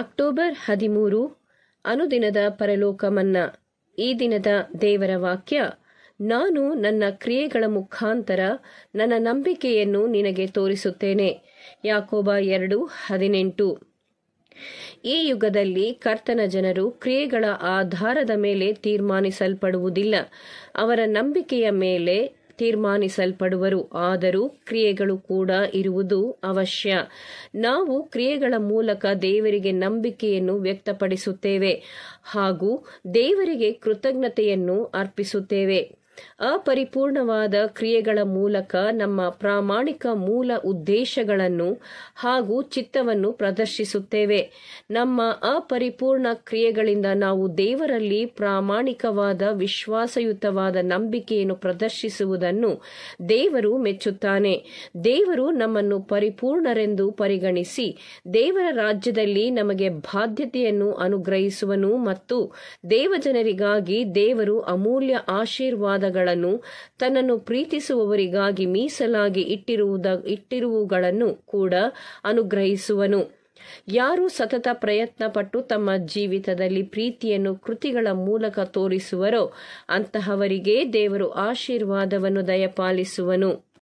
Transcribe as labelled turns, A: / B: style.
A: October ಹದಿಮೂರು ಅನುದಿನದ ಪರಲೋಕ ಮನ್ನಾ ಈ ದಿನದ ದೇವರ ವಾಕ್ಯ ನಾನು ನನ್ನ ಕ್ರಿಯೆಗಳ ಮುಖಾಂತರ ನನ್ನ ನಂಬಿಕೆಯನ್ನು ನಿನಗೆ ತೋರಿಸುತ್ತೇನೆ ಯಾಕೋಬ ಎರಡು ಹದಿನೆಂಟು ಈ ಯುಗದಲ್ಲಿ ಕರ್ತನ ಜನರು ಕ್ರಿಯೆಗಳ ಆಧಾರದ ಮೇಲೆ ತೀರ್ಮಾನಿಸಲ್ಪಡುವುದಿಲ್ಲ ಅವರ ನಂಬಿಕೆಯ ಮೇಲೆ ತೀರ್ಮಾನಿಸಲ್ಪಡುವರು ಆದರೂ ಕ್ರಿಯೆಗಳು ಕೂಡ ಇರುವುದು ಅವಶ್ಯ ನಾವು ಕ್ರಿಯೆಗಳ ಮೂಲಕ ದೇವರಿಗೆ ನಂಬಿಕೆಯನ್ನು ವ್ಯಕ್ತಪಡಿಸುತ್ತೇವೆ ಹಾಗೂ ದೇವರಿಗೆ ಕೃತಜ್ಞತೆಯನ್ನು ಅರ್ಪಿಸುತ್ತೇವೆ ಅಪರಿಪೂರ್ಣವಾದ ಕ್ರಿಯೆಗಳ ಮೂಲಕ ನಮ್ಮ ಪ್ರಾಮಾಣಿಕ ಮೂಲ ಉದ್ದೇಶಗಳನ್ನು ಹಾಗೂ ಚಿತ್ತವನ್ನು ಪ್ರದರ್ಶಿಸುತ್ತೇವೆ ನಮ್ಮ ಅಪರಿಪೂರ್ಣ ಕ್ರಿಯೆಗಳಿಂದ ನಾವು ದೇವರಲ್ಲಿ ಪ್ರಾಮಾಣಿಕವಾದ ವಿಶ್ವಾಸಯುತವಾದ ನಂಬಿಕೆಯನ್ನು ಪ್ರದರ್ಶಿಸುವುದನ್ನು ದೇವರು ಮೆಚ್ಚುತ್ತಾನೆ ದೇವರು ನಮ್ಮನ್ನು ಪರಿಪೂರ್ಣರೆಂದು ಪರಿಗಣಿಸಿ ದೇವರ ರಾಜ್ಯದಲ್ಲಿ ನಮಗೆ ಬಾಧ್ಯತೆಯನ್ನು ಅನುಗ್ರಹಿಸುವನು ಮತ್ತು ದೇವಜನರಿಗಾಗಿ ದೇವರು ಅಮೂಲ್ಯ ಆಶೀರ್ವಾದ ತನ್ನನ್ನು ಪ್ರೀತಿಸುವವರಿಗಾಗಿ ಮೀಸಲಾಗಿ ಇಟ್ಟಿರುವುದ ಇಟ್ಟಿರುವುಗಳನ್ನು ಕೂಡ ಅನುಗ್ರಹಿಸುವನು ಯಾರು ಸತತ ಪ್ರಯತ್ನಪಟ್ಟು ತಮ್ಮ ಜೀವಿತದಲ್ಲಿ ಪ್ರೀತಿಯನ್ನು ಕೃತಿಗಳ ಮೂಲಕ ತೋರಿಸುವರೋ ಅಂತಹವರಿಗೆ ದೇವರು ಆಶೀರ್ವಾದವನ್ನು ದಯಪಾಲಿಸುವನು